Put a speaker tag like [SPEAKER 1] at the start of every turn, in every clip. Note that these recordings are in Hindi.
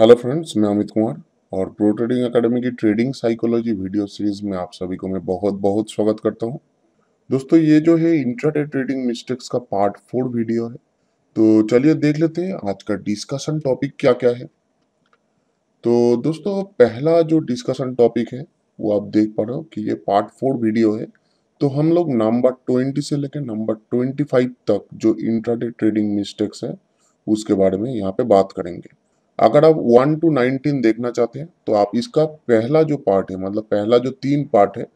[SPEAKER 1] हेलो फ्रेंड्स मैं अमित कुमार और प्रो ट्रेडिंग अकेडमी की ट्रेडिंग साइकोलॉजी वीडियो सीरीज में आप सभी को मैं बहुत बहुत स्वागत करता हूं दोस्तों ये जो है इंट्राडे ट्रेडिंग मिस्टेक्स का पार्ट फोर वीडियो है तो चलिए देख लेते हैं आज का डिस्कशन टॉपिक क्या क्या है तो दोस्तों पहला जो डिस्कशन टॉपिक है वो आप देख पा रहे हो कि ये पार्ट फोर वीडियो है तो हम लोग नंबर ट्वेंटी से लेकर नंबर ट्वेंटी फाइव तक जो इंट्राडे ट्रेडिंग मिस्टेक्स है उसके बारे में यहाँ पे बात करेंगे अगर आप वन टू नाइनटीन देखना चाहते हैं तो आप इसका पहला जो पार्ट है मतलब पहला जो तीन पार्ट है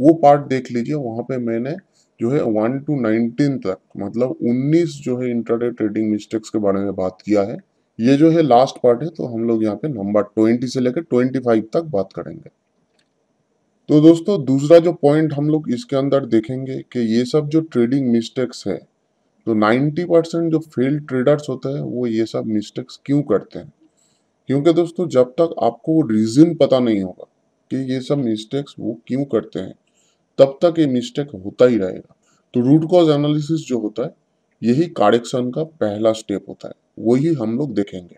[SPEAKER 1] वो पार्ट देख लीजिए वहां पे मैंने जो है वन टू नाइनटीन तक मतलब उन्नीस जो है इंटरडे ट्रेडिंग मिस्टेक्स के बारे में बात किया है ये जो है लास्ट पार्ट है तो हम लोग यहाँ पे नंबर ट्वेंटी से लेकर ट्वेंटी फाइव तक बात करेंगे तो दोस्तों दूसरा जो पॉइंट हम लोग इसके अंदर देखेंगे कि ये सब जो ट्रेडिंग मिस्टेक्स है तो 90 परसेंट जो फेल ट्रेडर्स होते हैं वो ये सब मिस्टेक्स क्यों करते हैं क्योंकि दोस्तों जब तक आपको रीज़न पता नहीं होगा कि ये सब मिस्टेक्स वो क्यों करते हैं तब तक ये मिस्टेक होता ही रहेगा तो रूट कॉज एनालिसिस जो होता है यही कारेक्शन का पहला स्टेप होता है वही हम लोग देखेंगे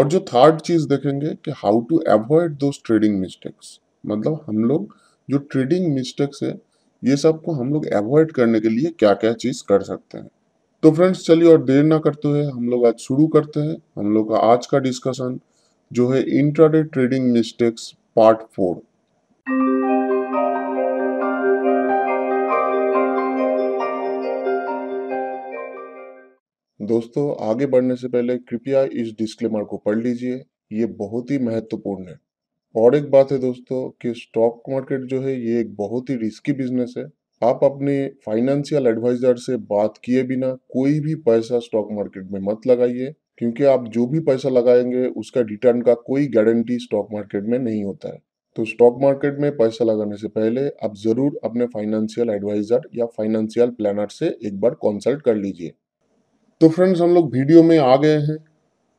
[SPEAKER 1] और जो थर्ड चीज देखेंगे कि हाउ टू अवॉइड दो ट्रेडिंग मिस्टेक्स मतलब हम लोग जो ट्रेडिंग मिस्टेक्स है ये सबको हम लोग अवॉइड करने के लिए क्या क्या चीज कर सकते हैं तो फ्रेंड्स चलिए और देर ना करते हुए हम लोग आज शुरू करते हैं हम लोग का आज का डिस्कशन जो है intraday trading mistakes part four दोस्तों आगे बढ़ने से पहले कृपया इस डिस्क्लेमर को पढ़ लीजिए ये बहुत ही महत्वपूर्ण है और एक बात है दोस्तों कि स्टॉक मार्केट जो है ये एक बहुत ही रिस्की बिजनेस है आप अपने फाइनेंशियल एडवाइजर से बात किए बिना कोई भी पैसा स्टॉक मार्केट में मत लगाइए क्योंकि आप जो भी पैसा लगाएंगे उसका रिटर्न का कोई गारंटी स्टॉक मार्केट में नहीं होता है तो स्टॉक मार्केट में पैसा लगाने से पहले आप ज़रूर अपने फाइनेंशियल एडवाइजर या फाइनेंशियल प्लानर से एक बार कंसल्ट कर लीजिए तो फ्रेंड्स हम लोग वीडियो में आ गए हैं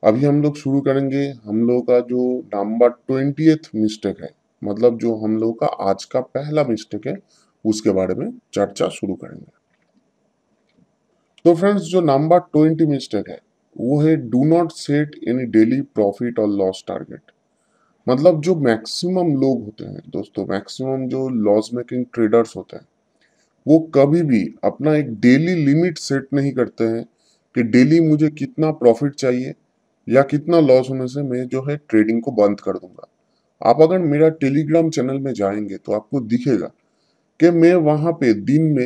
[SPEAKER 1] अभी हम लोग शुरू करेंगे हम लोग का जो नंबर ट्वेंटी मिस्टेक है मतलब जो हम लोग का आज का पहला मिस्टेक है उसके बारे में चर्चा शुरू करेंगे तो फ्रेंड्स जो नंबर ट्वेंटी मिस्टेक है वो है do not set any daily profit और लॉस टारगेट मतलब जो मैक्सिमम लोग होते हैं दोस्तों मैक्सिमम जो लॉस मेकिंग ट्रेडर्स होते हैं वो कभी भी अपना एक डेली लिमिट सेट नहीं करते हैं कि डेली मुझे कितना प्रॉफिट चाहिए या कितना लॉस होने से मैं जो है ट्रेडिंग को बंद कर दूंगा आप अगर मेरा टेलीग्राम चैनल में जाएंगे तो आपको दिखेगा कि मैं वहाँ पे दिन में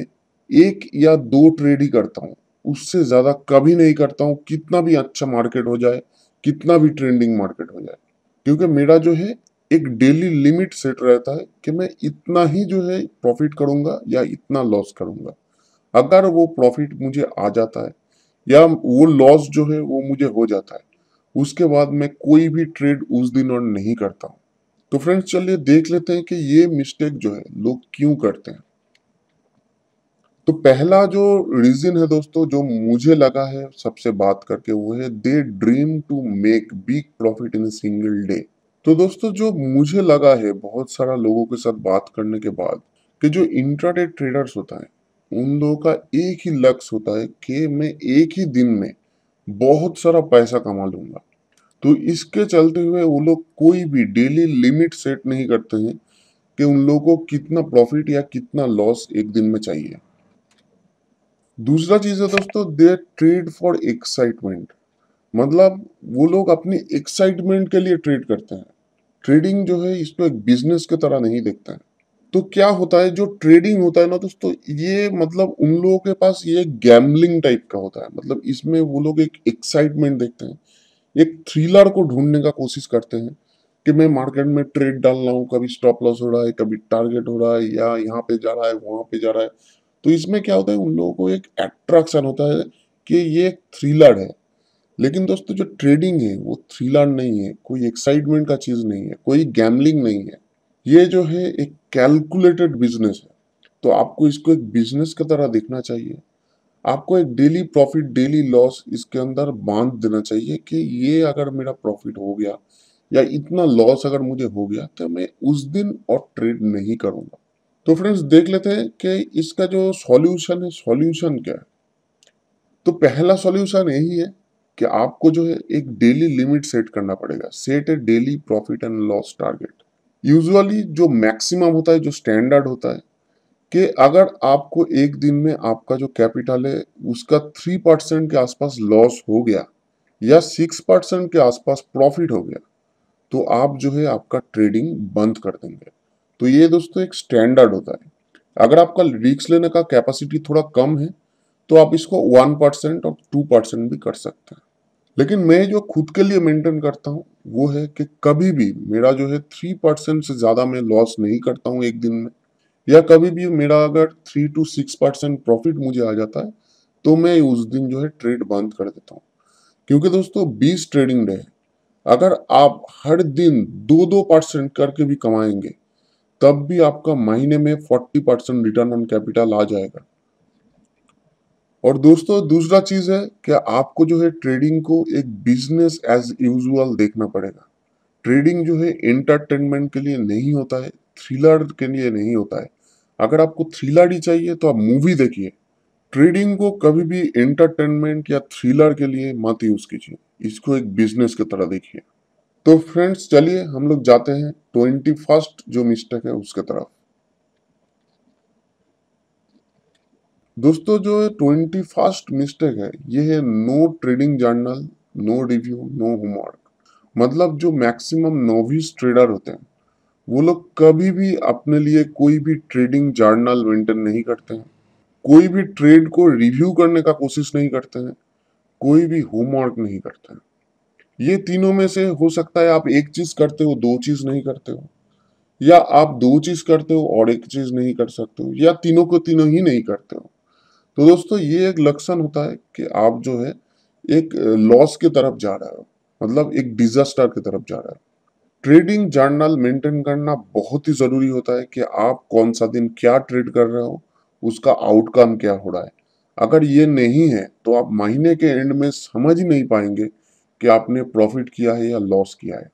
[SPEAKER 1] एक या दो ट्रेड ही करता हूँ उससे ज़्यादा कभी नहीं करता हूँ कितना भी अच्छा मार्केट हो जाए कितना भी ट्रेंडिंग मार्केट हो जाए क्योंकि मेरा जो है एक डेली लिमिट सेट रहता है कि मैं इतना ही जो है प्रॉफिट करूँगा या इतना लॉस करूँगा अगर वो प्रॉफिट मुझे आ जाता है या वो लॉस जो है वो मुझे हो जाता है उसके बाद मैं कोई भी ट्रेड उस दिन और नहीं करता हूँ तो फ्रेंड्स चलिए देख लेते हैं कि ये मिस्टेक जो है लोग क्यों करते हैं तो पहला जो रीजन है दोस्तों जो मुझे लगा है सबसे बात करके वो है they dream to make big profit in single day तो दोस्तों जो मुझे लगा है बहुत सारा लोगों के साथ बात करने के बाद कि जो इंट्राडे ट्रेडर्स होता है उन लोगों का एक ही लक्ष्य होता है कि मैं एक ही दिन में बहुत सारा पैसा कमा लूंगा तो इसके चलते हुए वो लोग कोई भी डेली लिमिट सेट नहीं करते हैं कि उन लोगों को कितना प्रॉफिट या कितना लॉस एक दिन में चाहिए दूसरा चीज है दोस्तों दे ट्रेड फॉर एक्साइटमेंट मतलब वो लोग अपने एक्साइटमेंट के लिए ट्रेड करते हैं ट्रेडिंग जो है इसको एक बिजनेस के तरह नहीं देखते हैं तो क्या होता है जो ट्रेडिंग होता है ना दोस्तों ये मतलब उन लोगों के पास ये गैमलिंग टाइप का होता है मतलब इसमें वो लोग एक एक्साइटमेंट देखते हैं एक थ्रिलर को ढूंढने का कोशिश करते हैं कि मैं मार्केट में ट्रेड डाल रहा हूँ कभी स्टॉप लॉस हो रहा है कभी टारगेट हो रहा है या यहाँ पे जा रहा है वहाँ पे जा रहा है तो इसमें क्या होता है उन लोगों को एक एट्रैक्शन होता है कि ये एक थ्रिलर है लेकिन दोस्तों जो ट्रेडिंग है वो थ्रिलर नहीं है कोई एक्साइटमेंट का चीज़ नहीं है कोई गैमलिंग नहीं है ये जो है एक कैलकुलेटेड बिजनेस है तो आपको इसको एक बिजनेस की तरह देखना चाहिए आपको एक डेली प्रॉफिट डेली लॉस इसके अंदर बांध देना चाहिए कि ये अगर मेरा प्रॉफिट हो गया या इतना लॉस अगर मुझे हो गया तो मैं उस दिन और ट्रेड नहीं करूंगा तो फ्रेंड्स देख लेते हैं कि इसका जो सॉल्यूशन है सॉल्यूशन क्या है तो पहला सॉल्यूशन यही है कि आपको जो है एक डेली लिमिट सेट करना पड़ेगा set a daily profit and loss target usually जो मैक्सिमम होता है जो स्टैंडर्ड होता है कि अगर आपको एक दिन में आपका जो कैपिटल है उसका थ्री परसेंट के आसपास लॉस हो गया या सिक्स परसेंट के आसपास प्रॉफिट हो गया तो आप जो है आपका ट्रेडिंग बंद कर देंगे तो ये दोस्तों एक स्टैंडर्ड होता है अगर आपका रिक्स लेने का कैपेसिटी थोड़ा कम है तो आप इसको वन परसेंट और टू परसेंट भी कर सकते हैं लेकिन मैं जो खुद के लिए मेंटेन करता हूँ वो है कि कभी भी मेरा जो है थ्री परसेंट से ज़्यादा मैं लॉस नहीं करता हूँ एक दिन में या कभी भी मेरा अगर three two six percent profit मुझे आ जाता है तो मैं उस दिन जो है ट्रेड बंद कर देता हूँ क्योंकि दोस्तों बीस ट्रेडिंग डे अगर आप हर दिन दो दो परसेंट करके भी कमाएंगे तब भी आपका महीने में forty percent return on capital आ जाएगा और दोस्तों दूसरा चीज है कि आपको जो है ट्रेडिंग को एक बिजनेस एज यूजुअल देखना पड़ेगा ट्रेडिंग जो है एंटरटेनमेंट के लिए नहीं होता है थ्रिलर के लिए नहीं होता है अगर आपको थ्रिलर ही चाहिए तो आप मूवी देखिए ट्रेडिंग को कभी भी एंटरटेनमेंट या थ्रिलर के लिए मत यूज कीजिए इसको एक बिजनेस की तरह देखिए तो फ्रेंड्स चलिए हम लोग जाते हैं ट्वेंटी फर्स्ट जो मिस्टेक है उसके तरफ दोस्तों जो ट्वेंटी फर्स्ट मिस्टेक है ये है no trading journal no review no homework मतलब जो मैक्सिमम नोविस ट्रेडर होते हैं वो लोग कभी भी अपने लिए कोई भी ट्रेडिंग जर्नल मेंटेन नहीं करते हैं कोई भी ट्रेड को रिव्यू करने का कोशिश नहीं करते हैं कोई भी होमवर्क नहीं करते हैं ये तीनों में से हो सकता है आप एक चीज करते हो दो चीज नहीं करते हो या आप दो चीज करते हो और एक चीज नहीं कर सकते हो या तीनों को तीनों ही नहीं करते हो तो दोस्तों ये एक लक्षण होता है कि आप जो है एक लॉस की तरफ जा रहे हो मतलब एक डिजास्टर की तरफ जा रहे हो ट्रेडिंग जर्नल मेंटेन करना बहुत ही ज़रूरी होता है कि आप कौन सा दिन क्या ट्रेड कर रहे हो उसका आउटकम क्या हो रहा है अगर ये नहीं है तो आप महीने के एंड में समझ ही नहीं पाएंगे कि आपने प्रॉफिट किया है या लॉस किया है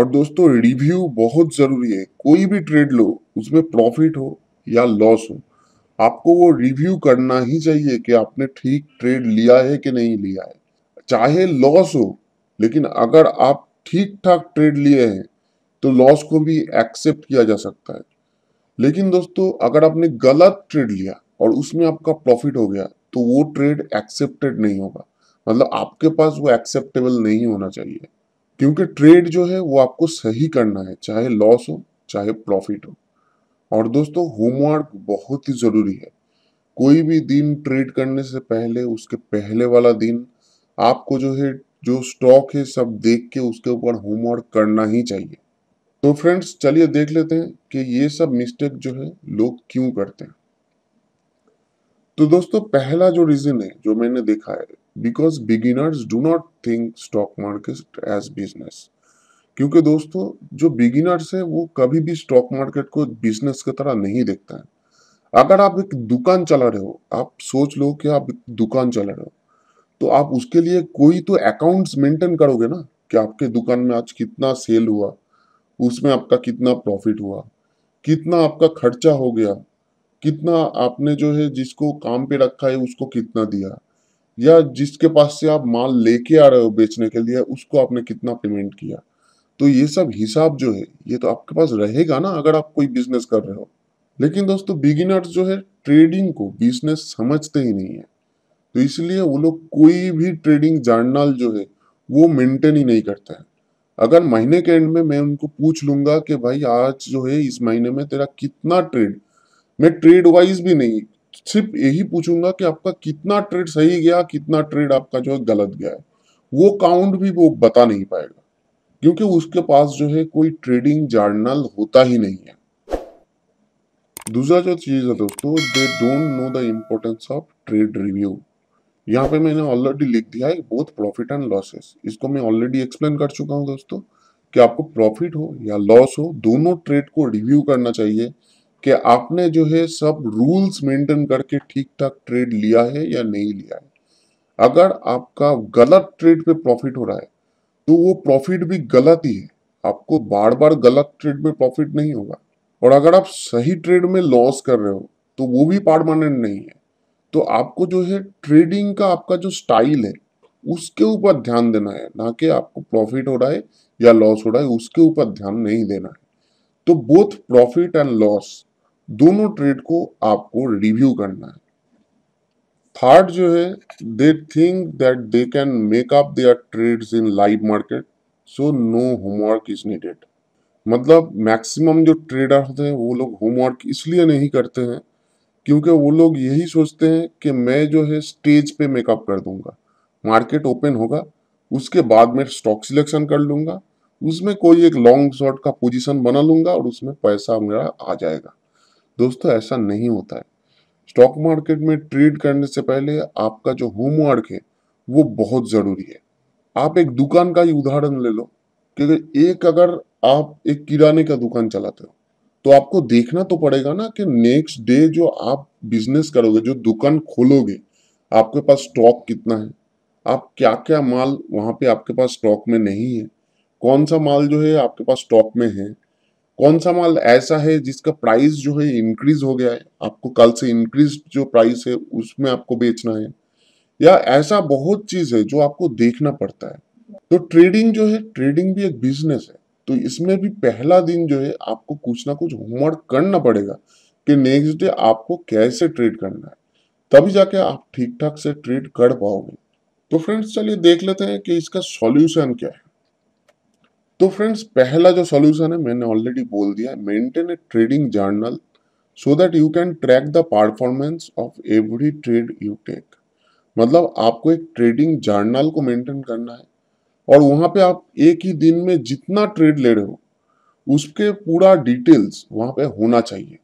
[SPEAKER 1] और दोस्तों रिव्यू बहुत ज़रूरी है कोई भी ट्रेड लो उसमें प्रॉफिट हो या लॉस हो आपको वो रिव्यू करना ही चाहिए कि आपने ठीक ट्रेड लिया है कि नहीं लिया है चाहे लॉस हो लेकिन अगर आप ठीक ठाक ट्रेड लिए हैं तो लॉस को भी एक्सेप्ट किया जा सकता है लेकिन दोस्तों अगर आपने गलत ट्रेड लिया और उसमें आपका प्रॉफिट हो गया तो वो ट्रेड एक्सेप्टेड नहीं होगा मतलब आपके पास वो एक्सेप्टेबल नहीं होना चाहिए क्योंकि ट्रेड जो है वो आपको सही करना है चाहे लॉस हो चाहे प्रॉफिट हो और दोस्तों होमवर्क बहुत ही ज़रूरी है कोई भी दिन ट्रेड करने से पहले उसके पहले वाला दिन आपको जो है जो स्टॉक है सब देख के उसके ऊपर होमवर्क करना ही चाहिए तो फ्रेंड्स चलिए देख लेते हैं कि ये सब मिस्टेक जो है लोग क्यों करते हैं तो दोस्तों पहला जो रीजन है जो मैंने देखा है because beginners do not think stock market as business क्योंकि दोस्तों जो बिगिनर्स है वो कभी भी स्टॉक मार्केट को बिजनेस की तरह नहीं देखता है अगर आप एक दुकान चला रहे हो आप सोच लो कि आप दुकान चला रहे हो तो आप उसके लिए कोई तो अकाउंट्स मेंटेन करोगे ना कि आपके दुकान में आज कितना सेल हुआ उसमें आपका कितना प्रॉफिट हुआ कितना आपका खर्चा हो गया कितना आपने जो है जिसको काम पे रखा है उसको कितना दिया या जिसके पास से आप माल लेके आ रहे हो बेचने के लिए उसको आपने कितना पेमेंट किया तो ये सब हिसाब जो है ये तो आपके पास रहेगा ना अगर आप कोई बिजनेस कर रहे हो लेकिन दोस्तों बिगिनर्स जो है ट्रेडिंग को बिजनेस समझते ही नहीं है तो इसलिए वो लोग कोई भी ट्रेडिंग जर्नल जो है वो मेंटेन ही नहीं करता है अगर महीने के एंड में मैं उनको पूछ लूंगा कि भाई आज जो है इस महीने में तेरा कितना ट्रेड मैं ट्रेड वाइज भी नहीं सिर्फ यही पूछूंगा कि आपका कितना ट्रेड सही गया कितना ट्रेड आपका जो है गलत गया है वो काउंट भी वो बता नहीं पाएगा क्योंकि उसके पास जो है कोई ट्रेडिंग जर्नल होता ही नहीं है दूसरा जो चीज़ है दोस्तों they don't know the importance of trade review यहाँ पे मैंने ऑलरेडी लिख दिया है बोथ प्रॉफिट एंड लॉसेस इसको मैं ऑलरेडी एक्सप्लेन कर चुका हूँ दोस्तों कि आपको प्रॉफिट हो या लॉस हो दोनों ट्रेड को रिव्यू करना चाहिए कि आपने जो है सब रूल्स मेंटेन करके ठीक ठाक ट्रेड लिया है या नहीं लिया है अगर आपका गलत ट्रेड पे प्रॉफिट हो रहा है तो वो प्रॉफिट भी गलत ही है आपको बार बार गलत ट्रेड में प्रॉफिट नहीं होगा और अगर आप सही ट्रेड में लॉस कर रहे हो तो वो भी परमानेंट नहीं है तो आपको जो है ट्रेडिंग का आपका जो स्टाइल है उसके ऊपर ध्यान देना है ना कि आपको प्रॉफिट हो रहा है या लॉस हो रहा है उसके ऊपर ध्यान नहीं देना है तो बोथ प्रॉफिट एंड लॉस दोनों ट्रेड को आपको रिव्यू करना है थर्ड जो है they think that they can make up their trades in live market so no homework is needed मतलब मैक्सिमम जो ट्रेडर होते हैं वो लोग होमवर्क इसलिए नहीं करते हैं क्योंकि वो लोग यही सोचते हैं कि मैं जो है स्टेज पे मेकअप कर दूंगा मार्केट ओपन होगा उसके बाद मैं स्टॉक सिलेक्शन कर लूंगा उसमें कोई एक लॉन्ग शॉर्ट का पोजीशन बना लूंगा और उसमें पैसा मेरा आ जाएगा दोस्तों ऐसा नहीं होता है स्टॉक मार्केट में ट्रेड करने से पहले आपका जो होमवर्क है वो बहुत ज़रूरी है आप एक दुकान का ही उदाहरण ले लो क्योंकि एक अगर आप एक किराने का दुकान चलाते हो तो आपको देखना तो पड़ेगा ना कि नेक्स्ट डे जो आप बिजनेस करोगे जो दुकान खोलोगे आपके पास स्टॉक कितना है आप क्या क्या माल वहाँ पे आपके पास स्टॉक में नहीं है कौन सा माल जो है आपके पास स्टॉक में है कौन सा माल ऐसा है जिसका प्राइस जो है इंक्रीज हो गया है आपको कल से इंक्रीज जो प्राइस है उसमें आपको बेचना है या ऐसा बहुत चीज है जो आपको देखना पड़ता है तो ट्रेडिंग जो है ट्रेडिंग भी एक बिजनेस है तो इसमें भी पहला दिन जो है आपको कुछ ना कुछ होमवर्क करना पड़ेगा कि नेक्स्ट डे आपको कैसे ट्रेड करना है तभी जाके आप ठीक ठाक से ट्रेड कर पाओगे तो फ्रेंड्स चलिए देख लेते हैं कि इसका सॉल्यूशन क्या है तो फ्रेंड्स पहला जो सॉल्यूशन है मैंने ऑलरेडी बोल दिया maintain a trading journal so that you can track the performance of every trade you take मतलब आपको एक ट्रेडिंग जर्नल को मेंटेन करना है और वहाँ पे आप एक ही दिन में जितना ट्रेड ले रहे हो उसके पूरा डिटेल्स वहां पे होना चाहिए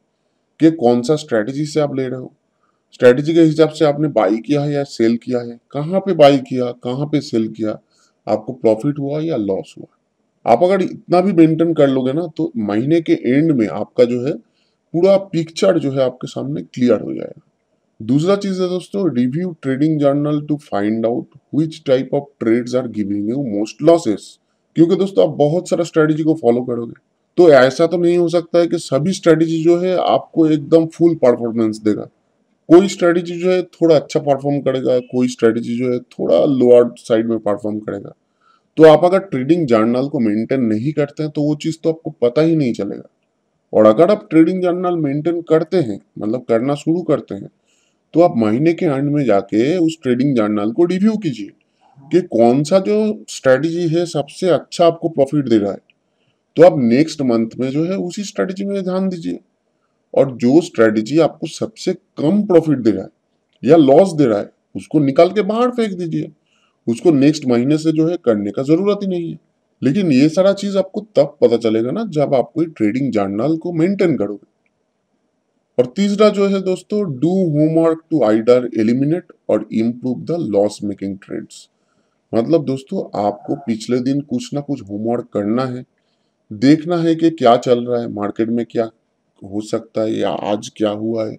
[SPEAKER 1] कि कौन सा स्ट्रेटजी से आप ले रहे हो स्ट्रेटजी के हिसाब से आपने बाई किया है या सेल किया है कहाँ पे बाई किया कहाँ पे सेल किया आपको प्रॉफिट हुआ या लॉस हुआ आप अगर इतना भी मेंटेन कर लोगे ना तो महीने के एंड में आपका जो है पूरा पिक्चर जो है आपके सामने क्लियर हो जाएगा दूसरा चीज है दोस्तों review trading journal to find out which type of trades are giving you most losses क्योंकि दोस्तों आप बहुत सारा स्ट्रेटेजी को फॉलो करोगे तो ऐसा तो नहीं हो सकता है कि सभी स्ट्रेटेजी जो है आपको एकदम फुल परफॉर्मेंस देगा कोई स्ट्रेटेजी जो है थोड़ा अच्छा परफॉर्म करेगा कोई स्ट्रेटेजी जो है थोड़ा लोअर साइड में परफॉर्म करेगा तो आप अगर ट्रेडिंग जर्नल को मेंटेन नहीं करते हैं तो वो चीज़ तो आपको पता ही नहीं चलेगा और अगर आप ट्रेडिंग जर्नल मेंटेन करते हैं मतलब करना शुरू करते हैं तो आप महीने के एंड में जाके उस ट्रेडिंग जर्नल को रिव्यू कीजिए कि कौन सा जो स्ट्रेटजी है सबसे अच्छा आपको प्रॉफिट दे रहा है तो आप नेक्स्ट मंथ में जो है उसी स्ट्रेटजी में ध्यान दीजिए और जो स्ट्रेटजी आपको सबसे कम प्रॉफिट दे रहा है या लॉस दे रहा है उसको निकाल के बाहर फेंक दीजिए उसको नेक्स्ट महीने से जो है करने का जरूरत ही नहीं है लेकिन ये सारा चीज आपको तब पता चलेगा ना जब आप कोई ट्रेडिंग जर्नल को मेंटेन करोगे और तीसरा जो है दोस्तों do homework to either eliminate or improve the loss making trades मतलब दोस्तों आपको पिछले दिन कुछ ना कुछ होमवर्क करना है देखना है कि क्या चल रहा है मार्केट में क्या हो सकता है या आज क्या हुआ है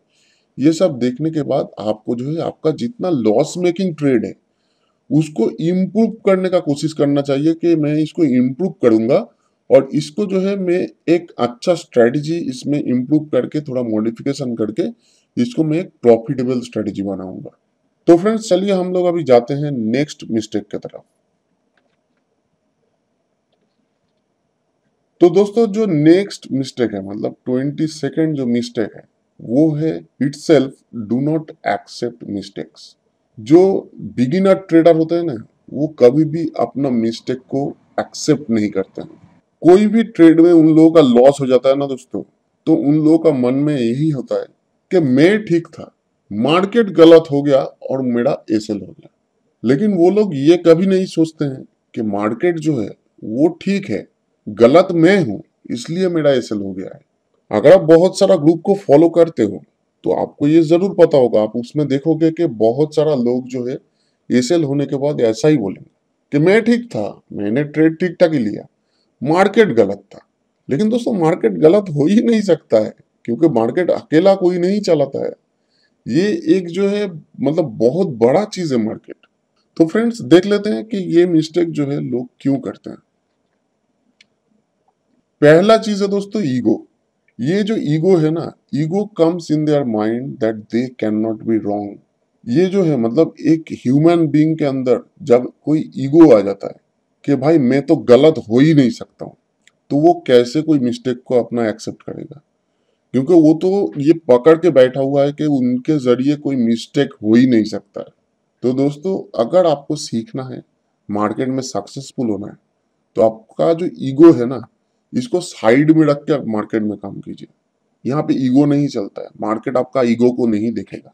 [SPEAKER 1] ये सब देखने के बाद आपको जो है आपका जितना लॉस मेकिंग ट्रेड है उसको इम्प्रूव करने का कोशिश करना चाहिए कि मैं इसको इम्प्रूव करूंगा और इसको जो है मैं एक अच्छा स्ट्रेटजी इसमें इम्प्रूव करके थोड़ा मॉडिफिकेशन करके इसको मैं एक प्रॉफिटेबल स्ट्रेटजी बनाऊंगा तो फ्रेंड्स चलिए हम लोग अभी जाते हैं नेक्स्ट मिस्टेक की तरफ तो दोस्तों जो नेक्स्ट मिस्टेक है मतलब ट्वेंटी सेकेंड जो मिस्टेक है वो है itself do not accept mistakes जो बिगिनर ट्रेडर होते हैं ना वो कभी भी अपना मिस्टेक को एक्सेप्ट नहीं करते हैं कोई भी ट्रेड में उन लोगों का लॉस हो जाता है ना दोस्तों तो उन लोगों का मन में यही होता है कि मैं ठीक था मार्केट गलत हो गया और मेरा एसएल हो गया लेकिन वो लोग ये कभी नहीं सोचते हैं कि मार्केट जो है वो ठीक है गलत मैं हूं इसलिए मेरा एसएल हो गया है अगर आप बहुत सारा ग्रुप को फॉलो करते हो तो आपको ये जरूर पता होगा आप उसमें देखोगे कि बहुत सारा लोग जो है एसएल होने के बाद ऐसा ही बोलेंगे कि मैं ठीक था मैंने ट्रेड ठीक ठाक ही लिया मार्केट गलत था लेकिन दोस्तों मार्केट गलत हो ही नहीं सकता है क्योंकि मार्केट अकेला कोई नहीं चलाता है ये एक जो है मतलब बहुत बड़ा चीज है मार्केट तो फ्रेंड्स देख लेते हैं कि ये मिस्टेक जो है लोग क्यों करते हैं पहला चीज है दोस्तों ईगो ये जो ईगो है ना ego comes in their mind that they can not be wrong ये जो है मतलब एक ह्यूमन बींग के अंदर जब कोई ईगो आ जाता है कि भाई मैं तो गलत हो ही नहीं सकता हूँ तो वो कैसे कोई मिस्टेक को अपना एक्सेप्ट करेगा क्योंकि वो तो ये पकड़ के बैठा हुआ है कि उनके ज़रिए कोई मिस्टेक हो ही नहीं सकता है तो दोस्तों अगर आपको सीखना है मार्केट में सक्सेसफुल होना है तो आपका जो ईगो है ना इसको साइड में रख के आप मार्केट में काम कीजिए यहाँ पे ईगो नहीं चलता है मार्केट आपका ईगो को नहीं देखेगा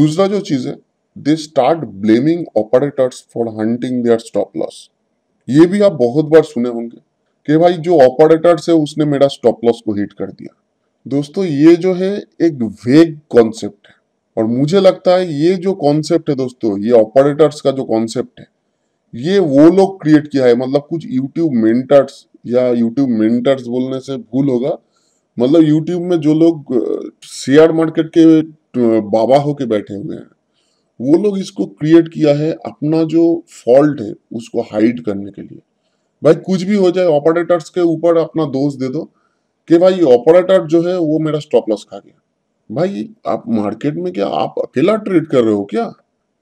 [SPEAKER 1] दूसरा जो चीज़ है they start blaming operators for hunting their stop loss ये भी आप बहुत बार सुने होंगे कि भाई जो ऑपरेटर्स है उसने मेरा स्टॉप लॉस को हिट कर दिया दोस्तों ये जो है एक वेग कॉन्सेप्ट है और मुझे लगता है ये जो कॉन्सेप्ट है दोस्तों ये ऑपरेटर्स का जो कॉन्सेप्ट है ये वो लोग क्रिएट किया है मतलब कुछ यूट्यूब मेंटर्स या यूट्यूब मेंटर्स बोलने से भूल होगा मतलब यूट्यूब में जो लोग शेयर मार्केट के बाबा होके बैठे हुए हैं वो लोग इसको क्रिएट किया है अपना जो फॉल्ट है उसको हाइड करने के लिए भाई कुछ भी हो जाए ऑपरेटर्स के ऊपर अपना दोष दे दो कि भाई ऑपरेटर जो है वो मेरा स्टॉप लॉस खा गया भाई आप मार्केट में क्या आप अकेला ट्रेड कर रहे हो क्या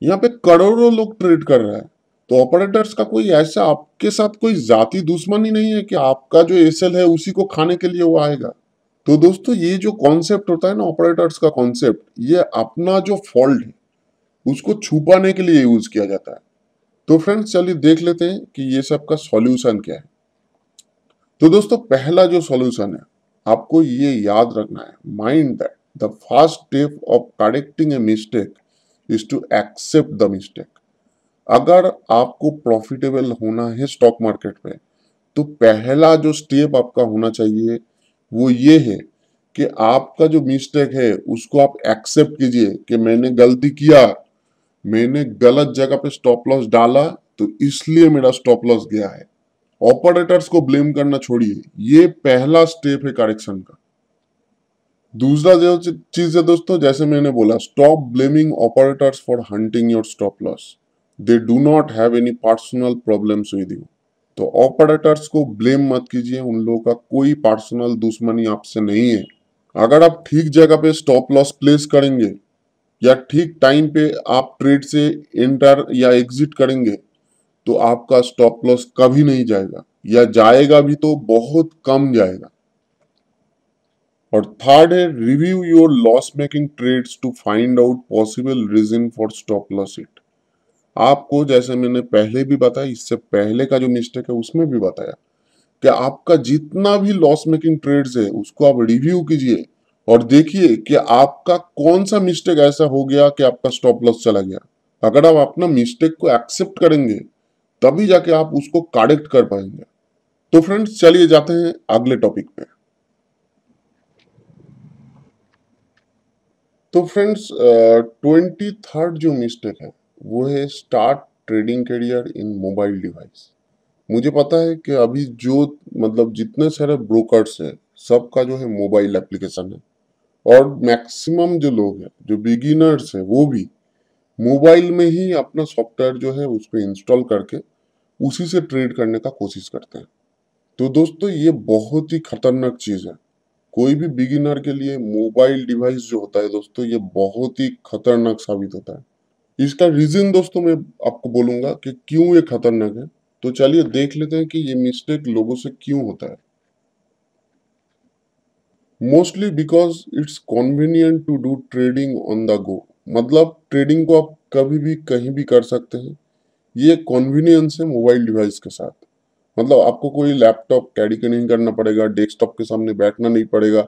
[SPEAKER 1] यहाँ पे करोड़ों लोग ट्रेड कर रहे हैं तो ऑपरेटर्स का कोई ऐसा आपके साथ कोई जाति दुश्मन ही नहीं है कि आपका जो एस है उसी को खाने के लिए वो आएगा तो दोस्तों ये जो कॉन्सेप्ट होता है ना ऑपरेटर्स का कॉन्सेप्ट ये अपना जो फॉल्ट है उसको छुपाने के लिए यूज किया जाता है तो फ्रेंड्स चलिए देख लेते हैं कि ये सब का सॉल्यूशन क्या है तो दोस्तों पहला जो सॉल्यूशन है आपको ये याद रखना है mind that the first step of correcting a mistake is to accept the mistake अगर आपको प्रॉफिटेबल होना है स्टॉक मार्केट में तो पहला जो स्टेप आपका होना चाहिए वो ये है कि आपका जो मिस्टेक है उसको आप एक्सेप्ट कीजिए कि मैंने गलती किया मैंने गलत जगह पे स्टॉप लॉस डाला तो इसलिए मेरा स्टॉप लॉस गया है ऑपरेटर्स को ब्लेम करना छोड़िए ये पहला स्टेप है करेक्शन का दूसरा जो चीज है दोस्तों जैसे मैंने बोला stop blaming operators for hunting your stop loss they do not have any personal problems with you तो ऑपरेटर्स को ब्लेम मत कीजिए उन लोगों का कोई पर्सनल दुश्मनी आपसे नहीं है अगर आप ठीक जगह पे स्टॉप लॉस प्लेस करेंगे या ठीक टाइम पे आप ट्रेड से एंटर या एग्जिट करेंगे तो आपका स्टॉप लॉस कभी नहीं जाएगा या जाएगा भी तो बहुत कम जाएगा और थर्ड है review your loss making trades to find out possible reason for stop loss it आपको जैसे मैंने पहले भी बताया इससे पहले का जो मिस्टेक है उसमें भी बताया कि आपका जितना भी लॉस मेकिंग ट्रेड्स है उसको आप रिव्यू कीजिए और देखिए कि आपका कौन सा मिस्टेक ऐसा हो गया कि आपका स्टॉप लॉस चला गया अगर आप अपना मिस्टेक को एक्सेप्ट करेंगे तभी जाके आप उसको कारेक्ट कर पाएंगे तो फ्रेंड्स चलिए जाते हैं अगले टॉपिक पे तो फ्रेंड्स ट्वेंटी थर्ड जो मिस्टेक है वो है start trading career in mobile device मुझे पता है कि अभी जो मतलब जितने सारे ब्रोकर्स हैं सबका जो है मोबाइल एप्लीकेशन है और मैक्सिमम जो लोग हैं जो बिगिनर्स हैं वो भी मोबाइल में ही अपना सॉफ्टवेयर जो है उसको इंस्टॉल करके उसी से ट्रेड करने का कोशिश करते हैं तो दोस्तों ये बहुत ही खतरनाक चीज़ है कोई भी बिगिनर के लिए मोबाइल डिवाइस जो होता है दोस्तों ये बहुत ही खतरनाक साबित होता है इसका रीज़न दोस्तों मैं आपको बोलूंगा कि क्यों ये खतरनाक है तो चलिए देख लेते हैं कि ये मिस्टेक लोगों से क्यों होता है mostly because it's convenient to do trading on the go मतलब ट्रेडिंग को आप कभी भी कहीं भी कर सकते हैं ये कॉन्वीनियंस है मोबाइल डिवाइस के साथ मतलब आपको कोई लैपटॉप कैरी नहीं करना पड़ेगा डेस्कटॉप के सामने बैठना नहीं पड़ेगा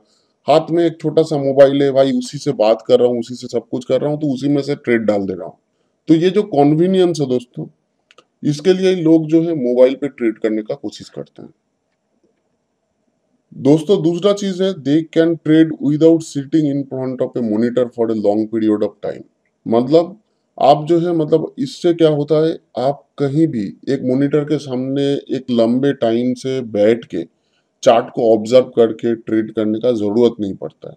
[SPEAKER 1] हाथ में एक छोटा सा मोबाइल है भाई उसी से बात कर रहा हूँ उसी से सब कुछ कर रहा हूँ तो उसी में से ट्रेड डाल दे रहा हूँ तो ये जो कॉन्वीनियंस है दोस्तों इसके लिए लोग जो है मोबाइल पे ट्रेड करने का कोशिश करते हैं दोस्तों दूसरा चीज है they can trade without sitting in front of a monitor for a long period of time मतलब आप जो है मतलब इससे क्या होता है आप कहीं भी एक मोनिटर के सामने एक लंबे टाइम से बैठ के चार्ट को ऑब्जर्व करके ट्रेड करने का ज़रूरत नहीं पड़ता है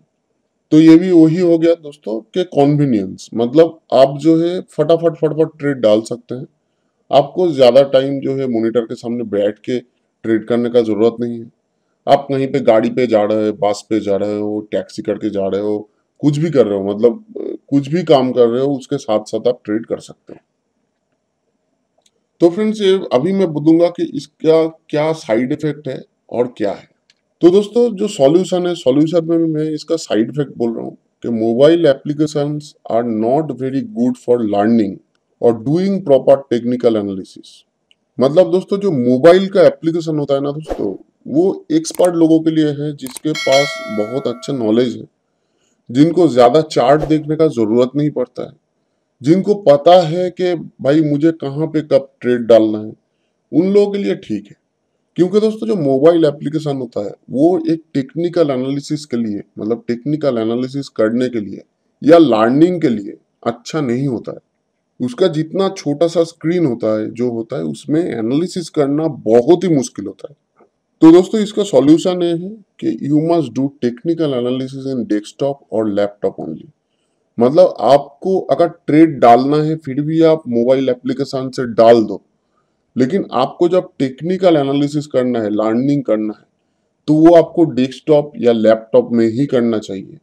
[SPEAKER 1] तो ये भी वही हो गया दोस्तों के कॉन्वीनियंस मतलब आप जो है फटाफट फटाफट ट्रेड डाल सकते हैं आपको ज़्यादा टाइम जो है मोनिटर के सामने बैठ के ट्रेड करने का ज़रूरत नहीं है आप कहीं पे गाड़ी पे जा रहे हो बस पे जा रहे हो टैक्सी करके जा रहे हो कुछ भी कर रहे हो मतलब कुछ भी काम कर रहे हो उसके साथ साथ आप ट्रेड कर सकते हो तो फ्रेंड्स ये अभी मैं बोलूंगा कि इसका क्या साइड इफेक्ट है और क्या है तो दोस्तों जो सॉल्यूशन है सॉल्यूशन में मैं इसका साइड इफेक्ट बोल रहा हूँ कि mobile application are not very good for learning और डूइंग प्रॉपर टेक्निकल एनालिसिस मतलब दोस्तों जो मोबाइल का एप्लीकेशन होता है ना दोस्तों वो एक्सपर्ट लोगों के लिए है जिसके पास बहुत अच्छा नॉलेज है जिनको ज़्यादा चार्ट देखने का ज़रूरत नहीं पड़ता है जिनको पता है कि भाई मुझे कहाँ पे कब ट्रेड डालना है उन लोगों के लिए ठीक है क्योंकि दोस्तों जो मोबाइल एप्लीकेशन होता है वो एक टेक्निकल एनालिसिस के लिए मतलब टेक्निकल एनालिसिस करने के लिए या लर्निंग के लिए अच्छा नहीं होता है उसका जितना छोटा सा स्क्रीन होता है जो होता है उसमें एनालिसिस करना बहुत ही मुश्किल होता है तो दोस्तों इसका सॉल्यूशन ये है कि you must do technical analysis in desktop और लैपटॉप ओनली मतलब आपको अगर ट्रेड डालना है फिर भी आप मोबाइल एप्लीकेशन से डाल दो लेकिन आपको जब टेक्निकल एनालिसिस करना है लर्निंग करना है तो वो आपको डेस्कटॉप या लैपटॉप में ही करना चाहिए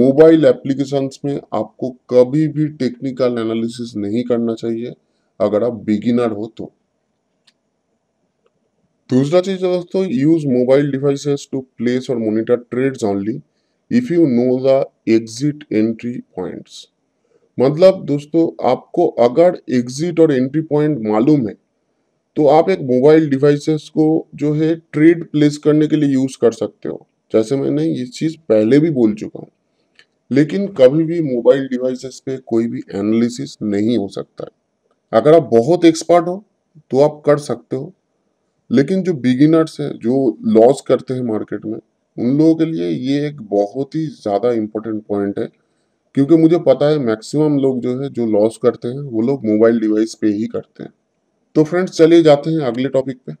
[SPEAKER 1] मोबाइल एप्लीकेशन में आपको कभी भी टेक्निकल एनालिसिस नहीं करना चाहिए अगर आप बिगिनर हो तो दूसरा चीज़ दोस्तों use mobile devices to place और monitor trades only if you know the exit entry points मतलब दोस्तों आपको अगर एग्जिट और एंट्री पॉइंट मालूम है तो आप एक मोबाइल डिवाइसेस को जो है ट्रेड प्लेस करने के लिए यूज़ कर सकते हो जैसे मैंने ये चीज़ पहले भी बोल चुका हूँ लेकिन कभी भी मोबाइल डिवाइसेस पे कोई भी एनालिसिस नहीं हो सकता है अगर आप बहुत एक्सपर्ट हो तो आप कर सकते हो लेकिन जो बिगिनर्स हैं जो लॉस करते हैं मार्केट में उन लोगों के लिए ये एक बहुत ही ज़्यादा इम्पोर्टेंट पॉइंट है क्योंकि मुझे पता है मैक्सिमम लोग जो है जो लॉस करते हैं वो लोग मोबाइल डिवाइस पे ही करते हैं तो फ्रेंड्स चलिए जाते हैं अगले टॉपिक पे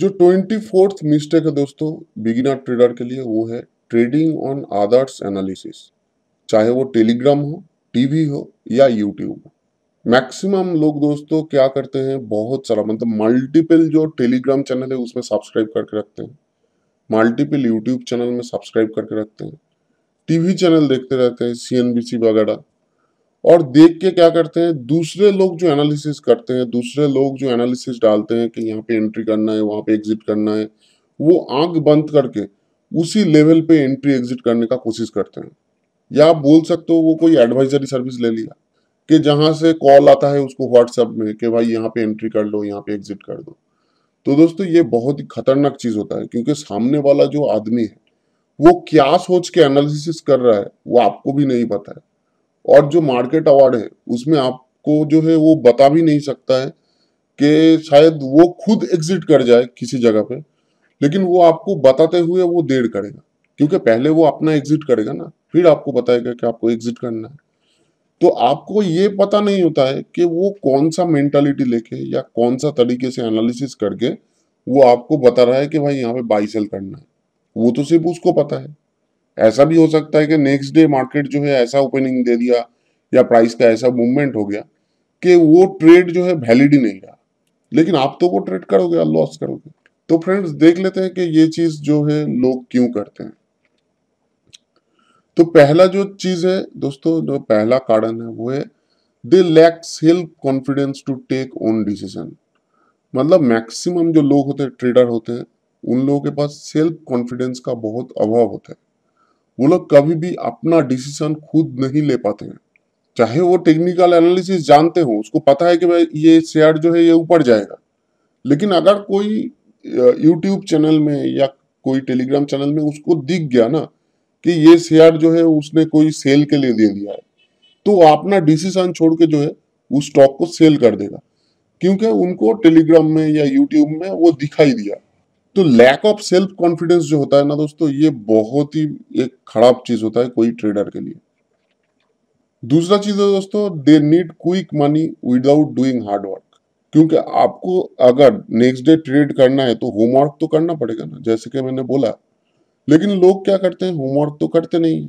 [SPEAKER 1] जो ट्वेंटी फोर्थ मिस्टेक है दोस्तों बिगिनर ट्रेडर के लिए वो है ट्रेडिंग ऑन आदर्स एनालिसिस चाहे वो टेलीग्राम हो टीवी हो या यूट्यूब हो मैक्सिमम लोग दोस्तों क्या करते हैं बहुत सारा मतलब मल्टीपल जो टेलीग्राम चैनल है उसमें सब्सक्राइब करके रखते हैं मल्टीपल यूट्यूब चैनल में सब्सक्राइब करके रखते हैं टीवी चैनल देखते रहते हैं सीएनबीसी वगैरह और देख के क्या करते हैं दूसरे लोग जो एनालिसिस करते हैं दूसरे लोग जो एनालिसिस डालते हैं कि यहाँ पे एंट्री करना है वहाँ पे एग्जिट करना है वो आंख बंद करके उसी लेवल पे एंट्री एग्जिट करने का कोशिश करते हैं या आप बोल सकते हो वो कोई एडवाइजरी सर्विस ले लिया कि जहां से कॉल आता है उसको व्हाट्सएप में कि भाई यहाँ पे एंट्री कर लो यहाँ पे एग्जिट कर दो तो दोस्तों ये बहुत ही खतरनाक चीज होता है क्योंकि सामने वाला जो आदमी है वो क्या सोच के एनालिसिस कर रहा है वो आपको भी नहीं पता है और जो मार्केट अवार्ड है उसमें आपको जो है वो बता भी नहीं सकता है कि शायद वो खुद एग्जिट कर जाए किसी जगह पे लेकिन वो आपको बताते हुए वो देर करेगा क्योंकि पहले वो अपना एग्जिट करेगा ना फिर आपको बताएगा कि आपको एग्जिट करना है तो आपको ये पता नहीं होता है कि वो कौन सा मेंटालिटी लेके या कौन सा तरीके से एनालिसिस करके वो आपको बता रहा है कि भाई यहाँ पे बाई सेल करना है वो तो सिर्फ उसको पता है ऐसा भी हो सकता है कि नेक्स्ट डे मार्केट जो है ऐसा ओपनिंग दे दिया या प्राइस का ऐसा मूवमेंट हो गया कि वो ट्रेड जो है वैलिड ही नहीं रहा लेकिन आप तो वो ट्रेड करोगे या लॉस करोगे तो फ्रेंड्स देख लेते हैं कि ये चीज़ जो है लोग क्यों करते हैं तो पहला जो चीज है दोस्तों जो पहला कारण है वो है they lack self confidence to take own decision मतलब मैक्सिमम जो लोग होते हैं ट्रेडर होते हैं उन लोगों के पास सेल्फ कॉन्फिडेंस का बहुत अभाव होता है वो लोग कभी भी अपना डिसीजन खुद नहीं ले पाते हैं चाहे वो टेक्निकल एनालिसिस जानते हो उसको पता है कि भाई ये शेयर जो है ये ऊपर जाएगा लेकिन अगर कोई यूट्यूब चैनल में या कोई टेलीग्राम चैनल में उसको दिख गया ना कि ये शेयर जो है उसने कोई सेल के लिए दे दिया है तो अपना डिसीजन छोड़ के जो है उस स्टॉक को सेल कर देगा क्योंकि उनको टेलीग्राम में या यूट्यूब में वो दिखाई दिया तो लैक ऑफ सेल्फ कॉन्फिडेंस जो होता है ना दोस्तों ये बहुत ही एक खराब चीज होता है कोई ट्रेडर के लिए दूसरा चीज है दोस्तों they need quick money without doing hard work क्योंकि आपको अगर नेक्स्ट डे ट्रेड करना है तो होमवर्क तो करना पड़ेगा ना जैसे कि मैंने बोला लेकिन लोग क्या करते हैं होमवर्क तो करते नहीं है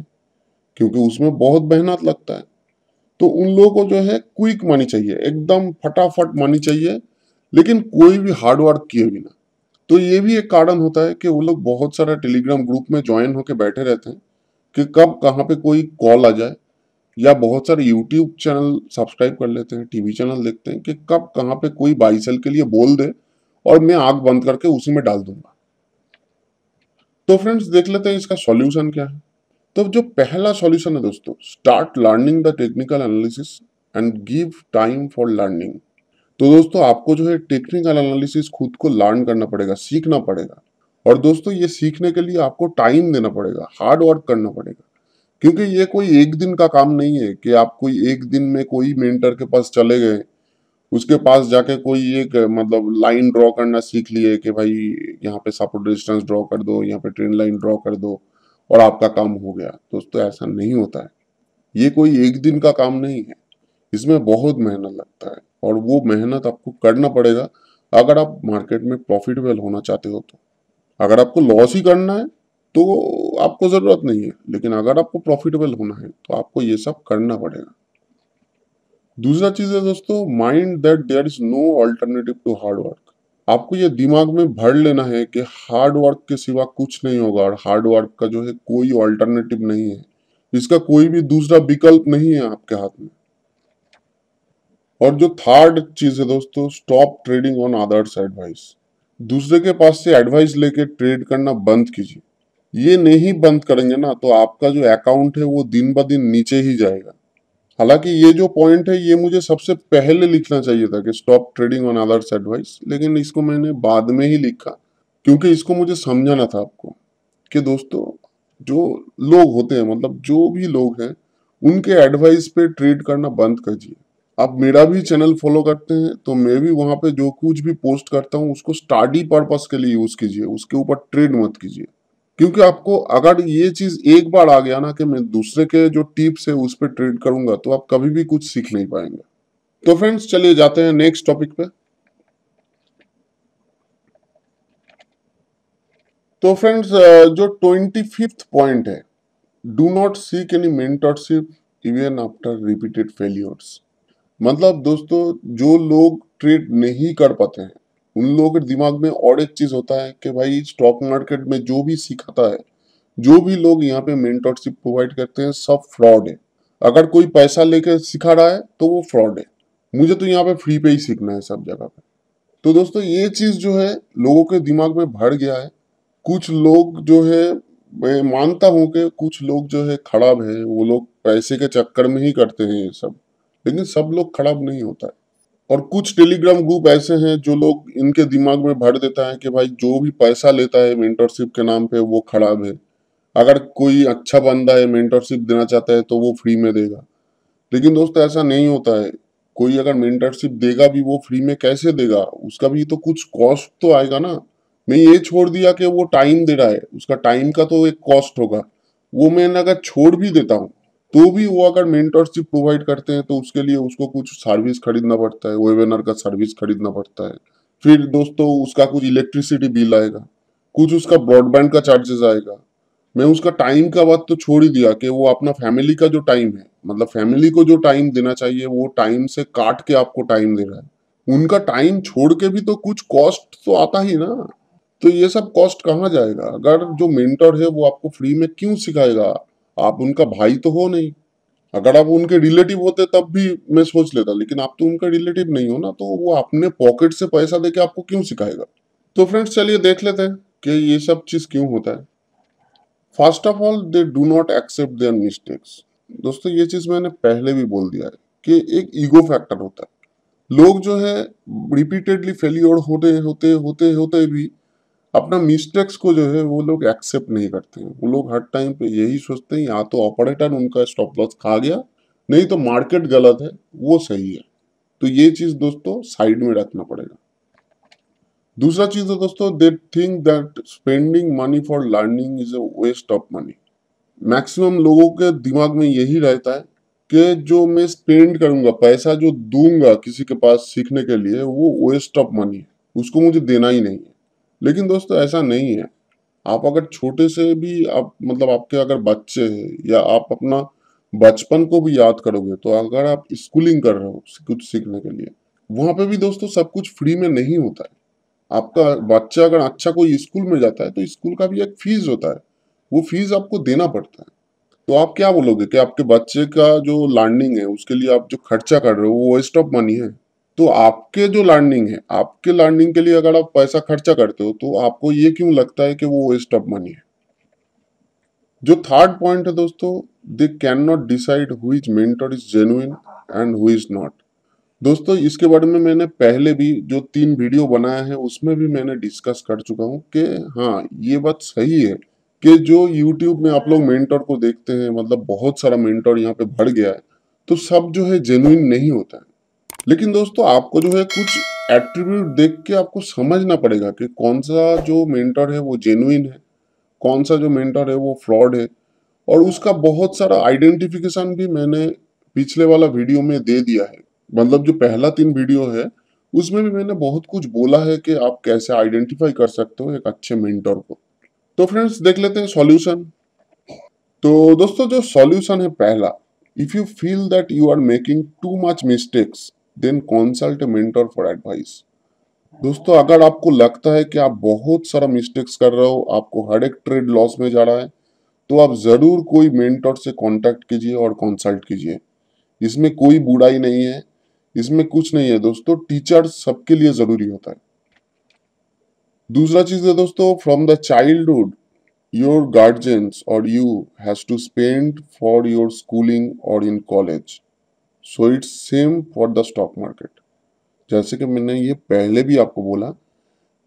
[SPEAKER 1] क्योंकि उसमें बहुत मेहनत लगता है तो उन लोगों को जो है क्विक मनी चाहिए एकदम फटाफट मनी चाहिए लेकिन कोई भी हार्डवर्क किए बिना तो ये भी एक कारण होता है कि वो लोग बहुत सारा टेलीग्राम ग्रुप में ज्वाइन होकर बैठे रहते हैं कि कब कहाँ पे कोई कॉल आ जाए या बहुत सारे यूट्यूब चैनल सब्सक्राइब कर लेते हैं टीवी चैनल देखते हैं कि कब कहाँ पे कोई बाई सेल के लिए बोल दे और मैं आग बंद करके उसी में डाल दूंगा तो फ्रेंड्स देख लेते हैं इसका सॉल्यूशन क्या है तो जो पहला सॉल्यूशन है दोस्तों start learning the technical analysis and give time for learning तो दोस्तों आपको जो है टेक्निकल एनालिसिस खुद को लर्न करना पड़ेगा सीखना पड़ेगा और दोस्तों ये सीखने के लिए आपको टाइम देना पड़ेगा हार्ड वर्क करना पड़ेगा क्योंकि ये कोई एक दिन का काम नहीं है कि आप कोई एक दिन में कोई मेंटर के पास चले गए उसके पास जाके कोई एक मतलब लाइन ड्रॉ करना सीख लिए कि भाई यहाँ पे सपोर्ट डिस्टेंस ड्रॉ कर दो यहाँ पे ट्रेन लाइन ड्रॉ कर दो और आपका काम हो गया दोस्तों ऐसा नहीं होता है ये कोई एक दिन का काम नहीं है इसमें बहुत मेहनत लगता है और वो मेहनत आपको करना पड़ेगा अगर आप मार्केट में प्रॉफिटेबल होना चाहते हो तो अगर आपको लॉस ही करना है तो आपको ज़रूरत नहीं है लेकिन अगर आपको प्रॉफिटेबल होना है तो आपको ये सब करना पड़ेगा दूसरा चीज है दोस्तों mind that there is no alternative to hard work आपको ये दिमाग में भर लेना है कि हार्ड वर्क के सिवा कुछ नहीं होगा और हार्ड वर्क का जो है कोई ऑल्टरनेटिव नहीं है इसका कोई भी दूसरा विकल्प नहीं है आपके हाथ में और जो थर्ड चीज है दोस्तों stop trading on others advice दूसरे के पास से एडवाइस लेके ट्रेड करना बंद कीजिए ये नहीं बंद करेंगे ना तो आपका जो अकाउंट है वो दिन ब दिन नीचे ही जाएगा हालांकि ये जो पॉइंट है ये मुझे सबसे पहले लिखना चाहिए था कि stop trading on others advice लेकिन इसको मैंने बाद में ही लिखा क्योंकि इसको मुझे समझाना था आपको कि दोस्तों जो लोग होते हैं मतलब जो भी लोग हैं उनके एडवाइस पे ट्रेड करना बंद करिए आप मेरा भी चैनल फॉलो करते हैं तो मैं भी वहाँ पे जो कुछ भी पोस्ट करता हूँ उसको स्टडी पर्पस के लिए यूज़ कीजिए उसके ऊपर ट्रेड मत कीजिए क्योंकि आपको अगर ये चीज एक बार आ गया ना कि मैं दूसरे के जो टिप्स है उस पर ट्रेड करूंगा तो आप कभी भी कुछ सीख नहीं पाएंगे तो फ्रेंड्स चलिए जाते हैं नेक्स्ट टॉपिक पे तो फ्रेंड्स जो ट्वेंटी फिफ्थ पॉइंट है do not seek any mentorship even after repeated failures मतलब दोस्तों जो लोग ट्रेड नहीं कर पाते हैं उन लोगों के दिमाग में और एक चीज होता है कि भाई स्टॉक मार्केट में जो भी सिखाता है जो भी लोग यहाँ पे मेंटरशिप प्रोवाइड करते हैं सब फ्रॉड है अगर कोई पैसा लेकर सिखा रहा है तो वो फ्रॉड है मुझे तो यहाँ पे फ्री पे ही सीखना है सब जगह पे तो दोस्तों ये चीज जो है लोगों के दिमाग में भर गया है कुछ लोग जो है मैं मानता हूँ कि कुछ लोग जो है खराब है वो लोग पैसे के चक्कर में ही करते हैं ये सब लेकिन सब लोग खराब नहीं होता है और कुछ टेलीग्राम ग्रुप ऐसे हैं जो लोग इनके दिमाग में भर देता है कि भाई जो भी पैसा लेता है मेंटरशिप के नाम पे वो खराब है अगर कोई अच्छा बंदा है मेंटरशिप देना चाहता है तो वो फ्री में देगा लेकिन दोस्तों ऐसा नहीं होता है कोई अगर मेंटरशिप देगा भी वो फ्री में कैसे देगा उसका भी तो कुछ कॉस्ट तो आएगा ना मैं ये छोड़ दिया कि वो टाइम दे रहा है उसका टाइम का तो एक कॉस्ट होगा वो मैं अगर छोड़ भी देता हूँ तो भी वो अगर मेंटरशिप प्रोवाइड करते हैं तो उसके लिए उसको कुछ सर्विस खरीदना पड़ता है वेबिनार का सर्विस खरीदना पड़ता है फिर दोस्तों उसका कुछ इलेक्ट्रिसिटी बिल आएगा कुछ उसका ब्रॉडबैंड का चार्जेस आएगा मैं उसका टाइम का बात तो छोड़ ही दिया कि वो अपना फैमिली का जो टाइम है मतलब फैमिली को जो टाइम देना चाहिए वो टाइम से काट के आपको टाइम दे रहा है उनका टाइम छोड़ के भी तो कुछ कॉस्ट तो आता ही ना तो ये सब कॉस्ट कहाँ जाएगा अगर जो मेंटर है वो आपको फ्री में क्यों सिखाएगा आप उनका भाई तो हो नहीं अगर आप उनके रिलेटिव होते तब भी मैं सोच लेता लेकिन आप तो उनका रिलेटिव नहीं हो ना तो वो अपने पॉकेट से पैसा देके आपको क्यों सिखाएगा तो फ्रेंड्स चलिए देख लेते हैं कि ये सब चीज क्यों होता है first of all they do not accept their mistakes दोस्तों ये चीज मैंने पहले भी बोल दिया है कि एक ईगो फैक्टर होता है लोग जो है रिपीटेडली फेल्योर होते होते होते होते भी अपना मिस्टेक्स को जो है वो लोग एक्सेप्ट नहीं करते हैं वो लोग हर टाइम पे यही सोचते हैं या तो ऑपरेटर उनका स्टॉप लॉस खा गया नहीं तो मार्केट गलत है वो सही है तो ये चीज दोस्तों साइड में रखना पड़ेगा दूसरा चीज है दोस्तों they think that spending money for learning is a waste of money maximum लोगों के दिमाग में यही रहता है कि जो मैं स्पेंड करूंगा पैसा जो दूंगा किसी के पास सीखने के लिए वो वेस्ट ऑफ मनी है उसको मुझे देना ही नहीं है लेकिन दोस्तों ऐसा नहीं है आप अगर छोटे से भी आप मतलब आपके अगर बच्चे हैं या आप अपना बचपन को भी याद करोगे तो अगर आप स्कूलिंग कर रहे हो कुछ सीखने के लिए वहाँ पे भी दोस्तों सब कुछ फ्री में नहीं होता है आपका बच्चा अगर अच्छा कोई स्कूल में जाता है तो स्कूल का भी एक फीस होता है वो फीस आपको देना पड़ता है तो आप क्या बोलोगे कि आपके बच्चे का जो लर्निंग है उसके लिए आप जो खर्चा कर रहे हो वो वेस्ट ऑफ मनी है तो आपके जो लर्निंग है आपके लर्निंग के लिए अगर आप पैसा खर्चा करते हो तो आपको ये क्यों लगता है कि वो वेस्ट ऑफ मनी है जो थर्ड पॉइंट है दोस्तों they can not decide who is mentor is genuine and who is not दोस्तों इसके बारे में मैंने पहले भी जो तीन वीडियो बनाया है उसमें भी मैंने डिस्कस कर चुका हूँ कि हाँ ये बात सही है कि जो यूट्यूब में आप लोग मेंटर को देखते हैं मतलब बहुत सारा मेंटर यहाँ पे भर गया है तो सब जो है जेन्यून नहीं होता है लेकिन दोस्तों आपको जो है कुछ एट्रीब्यूट देख के आपको समझना पड़ेगा कि कौन सा जो मेंटर है वो जेनुइन है कौन सा जो मेंटर है वो फ्रॉड है और उसका बहुत सारा आइडेंटिफिकेशन भी मैंने पिछले वाला वीडियो में दे दिया है मतलब जो पहला तीन वीडियो है उसमें भी मैंने बहुत कुछ बोला है कि आप कैसे आइडेंटिफाई कर सकते हो एक अच्छे मेंटर को तो फ्रेंड्स देख लेते हैं सॉल्यूशन तो दोस्तों जो सॉल्यूशन है पहला if you feel that you are making too much mistakes then consult mentor for advice दोस्तों अगर आपको लगता है कि आप बहुत सारा मिस्टेक्स कर रहे हो आपको हर एक ट्रेड लॉस में जा रहा है तो आप ज़रूर कोई मेंटर से कांटेक्ट कीजिए और कंसल्ट कीजिए इसमें कोई बुराई नहीं है इसमें कुछ नहीं है दोस्तों टीचर सबके लिए ज़रूरी होता है दूसरा चीज़ है दोस्तों from the childhood your guardians और you has to spend for your schooling और in college so it's same for the stock market जैसे कि मैंने ये पहले भी आपको बोला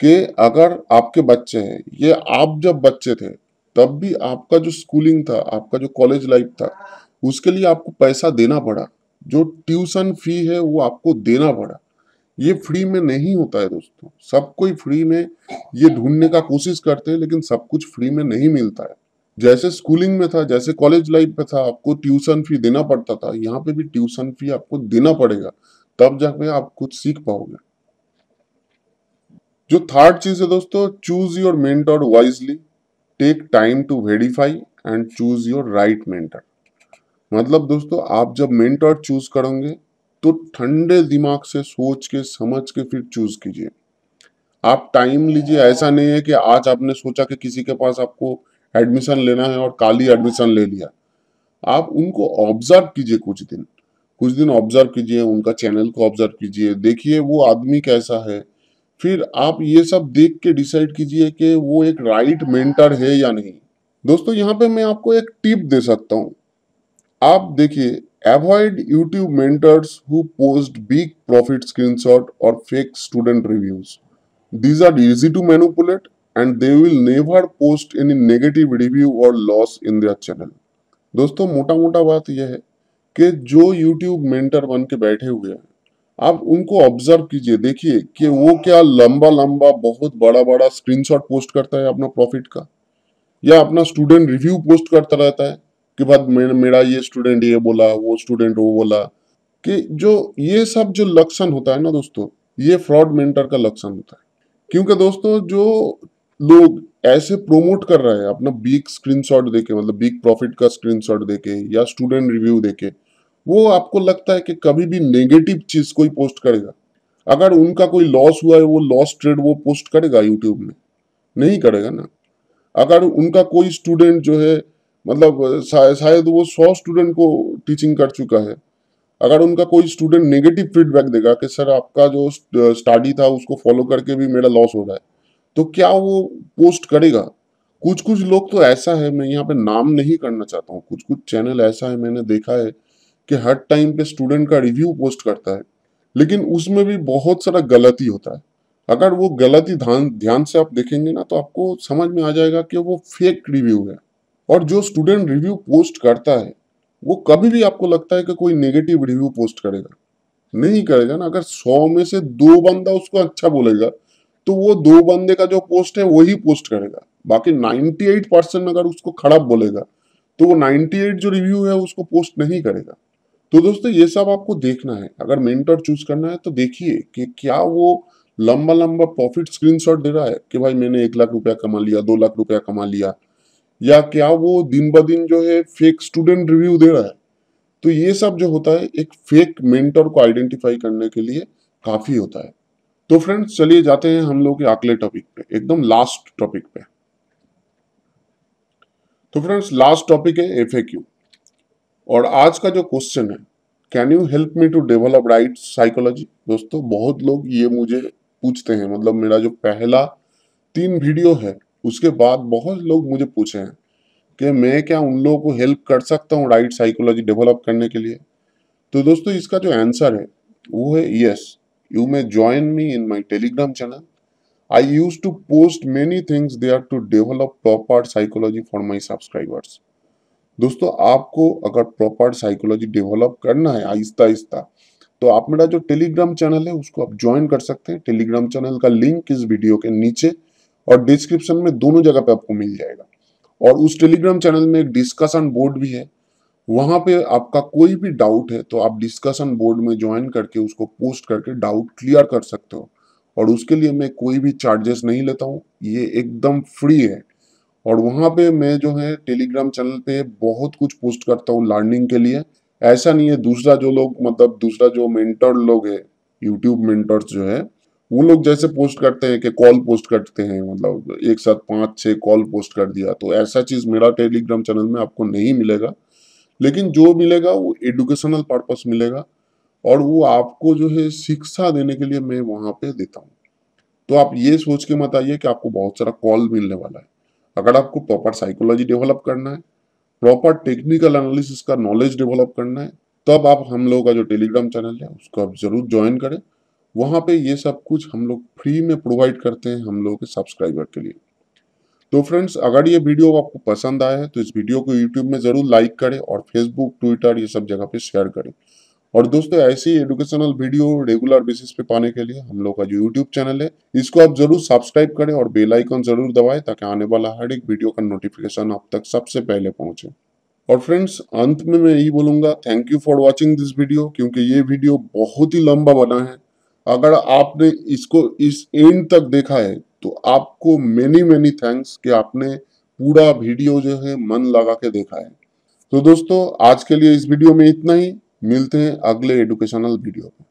[SPEAKER 1] कि अगर आपके बच्चे हैं ये आप जब बच्चे थे तब भी आपका जो स्कूलिंग था आपका जो कॉलेज लाइफ था उसके लिए आपको पैसा देना पड़ा जो ट्यूशन फी है वो आपको देना पड़ा ये फ्री में नहीं होता है दोस्तों सब कोई फ्री में ये ढूंढने का कोशिश करते हैं लेकिन सब कुछ फ्री में नहीं मिलता है जैसे स्कूलिंग में था जैसे कॉलेज लाइफ में था आपको ट्यूशन फी देना पड़ता था यहाँ पे भी ट्यूशन फी आपको देना पड़ेगा तब जाके आप कुछ सीख पाओगे जो थर्ड चीज है दोस्तों choose your mentor wisely take time to verify and choose your right mentor मतलब दोस्तों आप जब मेंटर चूज करोगे तो ठंडे दिमाग से सोच के समझ के फिर चूज कीजिए आप टाइम लीजिए ऐसा नहीं है कि आज आपने सोचा कि किसी के पास आपको एडमिशन लेना है और काली एडमिशन ले लिया आप उनको ऑब्जर्व कीजिए कुछ दिन कुछ दिन ऑब्जर्व कीजिए उनका चैनल को ऑब्जर्व कीजिए देखिए वो आदमी कैसा है फिर आप ये सब देख के डिसाइड कीजिए कि वो एक राइट मेंटर है या नहीं दोस्तों यहाँ पे मैं आपको एक टिप दे सकता हूँ आप देखिए avoid YouTube mentors who post big profit screenshot और fake student reviews these are easy to manipulate and they will never post any negative review or loss in their channel दोस्तों मोटा मोटा बात यह है कि जो यूट्यूब मेंटर बन के बैठे हुए हैं आप उनको ऑब्जर्व कीजिए देखिए कि वो क्या लंबा लंबा बहुत बड़ा बड़ा स्क्रीनशॉट पोस्ट करता है अपना प्रॉफिट का या अपना स्टूडेंट रिव्यू पोस्ट करता रहता है कि बाद मे, मेरा ये स्टूडेंट ये बोला वो स्टूडेंट वो बोला कि जो ये सब जो लक्षण होता है ना दोस्तों ये फ्रॉड मेंटर का लक्षण होता है क्योंकि दोस्तों जो लोग ऐसे प्रोमोट कर रहे हैं अपना बिग स्क्रीनशॉट देके मतलब बिग प्रॉफिट का स्क्रीनशॉट देके या स्टूडेंट रिव्यू देके वो आपको लगता है कि कभी भी नेगेटिव चीज कोई पोस्ट करेगा अगर उनका कोई लॉस हुआ है वो लॉस ट्रेड वो पोस्ट करेगा यूट्यूब में नहीं करेगा ना अगर उनका कोई स्टूडेंट जो है मतलब शायद वो सौ स्टूडेंट को टीचिंग कर चुका है अगर उनका कोई स्टूडेंट नेगेटिव फीडबैक देगा कि सर आपका जो स्टडी था उसको फॉलो करके भी मेरा लॉस हो रहा है तो क्या वो पोस्ट करेगा कुछ कुछ लोग तो ऐसा है मैं यहाँ पे नाम नहीं करना चाहता हूँ कुछ कुछ चैनल ऐसा है मैंने देखा है कि हर टाइम पे स्टूडेंट का रिव्यू पोस्ट करता है लेकिन उसमें भी बहुत सारा गलती होता है अगर वो गलती ध्यान ध्यान से आप देखेंगे ना तो आपको समझ में आ जाएगा कि वो फेक रिव्यू है और जो स्टूडेंट रिव्यू पोस्ट करता है वो कभी भी आपको लगता है कि कोई नेगेटिव रिव्यू पोस्ट करेगा नहीं करेगा ना अगर सौ में से दो बंदा उसको अच्छा बोलेगा तो वो दो बंदे का जो पोस्ट है वही पोस्ट करेगा बाकी एट परसेंट अगर उसको खराब बोलेगा तो वो एट जो रिव्यू है उसको पोस्ट नहीं करेगा तो दोस्तों ये सब आपको देखना है अगर मेंटर चूज करना है तो देखिए कि क्या वो लंबा लंबा प्रॉफिट स्क्रीनशॉट दे रहा है कि भाई मैंने एक लाख रुपया कमा लिया दो लाख रुपया कमा लिया या क्या वो दिन ब दिन जो है फेक स्टूडेंट रिव्यू दे रहा है तो ये सब जो होता है एक फेक मेंटर को आइडेंटिफाई करने के लिए काफी होता है तो फ्रेंड्स चलिए जाते हैं हम लोग के अगले टॉपिक पे एकदम लास्ट टॉपिक पे तो फ्रेंड्स लास्ट टॉपिक है एफ और आज का जो क्वेश्चन है can you help me to develop right psychology दोस्तों बहुत लोग ये मुझे पूछते हैं मतलब मेरा जो पहला तीन वीडियो है उसके बाद बहुत लोग मुझे पूछे हैं कि मैं क्या उन लोगों को हेल्प कर सकता हूँ राइट साइकोलॉजी डेवलप करने के लिए तो दोस्तों इसका जो आंसर है वो है yes You may join me in my Telegram channel. I used to post many things there to develop proper psychology for my subscribers. दोस्तों आपको अगर प्रॉपर साइकोलॉजी डेवलप करना है आहिस्ता आहिस्ता तो आप मेरा जो टेलीग्राम चैनल है उसको आप ज्वाइन कर सकते हैं टेलीग्राम चैनल का लिंक इस वीडियो के नीचे और डिस्क्रिप्शन में दोनों जगह पे आपको मिल जाएगा और उस टेलीग्राम चैनल में एक डिस्कशन बोर्ड भी है वहां पे आपका कोई भी डाउट है तो आप डिस्कशन बोर्ड में ज्वाइन करके उसको पोस्ट करके डाउट क्लियर कर सकते हो और उसके लिए मैं कोई भी चार्जेस नहीं लेता हूँ ये एकदम फ्री है और वहां पे मैं जो है टेलीग्राम चैनल पे बहुत कुछ पोस्ट करता हूँ लर्निंग के लिए ऐसा नहीं है दूसरा जो लोग मतलब दूसरा जो मेंटर लोग है यूट्यूब मेंटर्स जो है वो लोग जैसे पोस्ट करते हैं कि कॉल पोस्ट करते हैं मतलब एक साथ पांच छह कॉल पोस्ट कर दिया तो ऐसा चीज़ मेरा टेलीग्राम चैनल में आपको नहीं मिलेगा लेकिन जो मिलेगा वो एडुकेशनल पर्पस मिलेगा और वो आपको जो है शिक्षा देने के लिए मैं वहां पे देता हूँ तो आप ये सोच के मत आइए कि आपको बहुत सारा कॉल मिलने वाला है अगर आपको प्रॉपर साइकोलॉजी डेवलप करना है प्रॉपर टेक्निकल एनालिसिस का नॉलेज डेवलप करना है तब आप हम लोगों का जो टेलीग्राम चैनल है उसको आप जरूर ज्वाइन करें वहाँ पे ये सब कुछ हम लोग फ्री में प्रोवाइड करते हैं हम लोगों के सब्सक्राइबर के लिए तो फ्रेंड्स अगर ये वीडियो आपको पसंद आया है तो इस वीडियो को यूट्यूब में ज़रूर लाइक करें और फेसबुक ट्विटर ये सब जगह पे शेयर करें और दोस्तों ऐसी एजुकेशनल वीडियो रेगुलर बेसिस पे पाने के लिए हम लोग का जो यूट्यूब चैनल है इसको आप जरूर सब्सक्राइब करें और बेल आइकन जरूर दबाएं ताकि आने वाला हर एक वीडियो का नोटिफिकेशन आप तक सबसे पहले पहुंचे और फ्रेंड्स अंत में मैं यही बोलूंगा thank you for watching this video क्योंकि ये वीडियो बहुत ही लंबा बना है अगर आपने इसको इस एंड तक देखा है तो आपको मेनी मेनी थैंक्स कि आपने पूरा वीडियो जो है मन लगा के देखा है तो दोस्तों आज के लिए इस वीडियो में इतना ही मिलते हैं अगले एडुकेशनल वीडियो में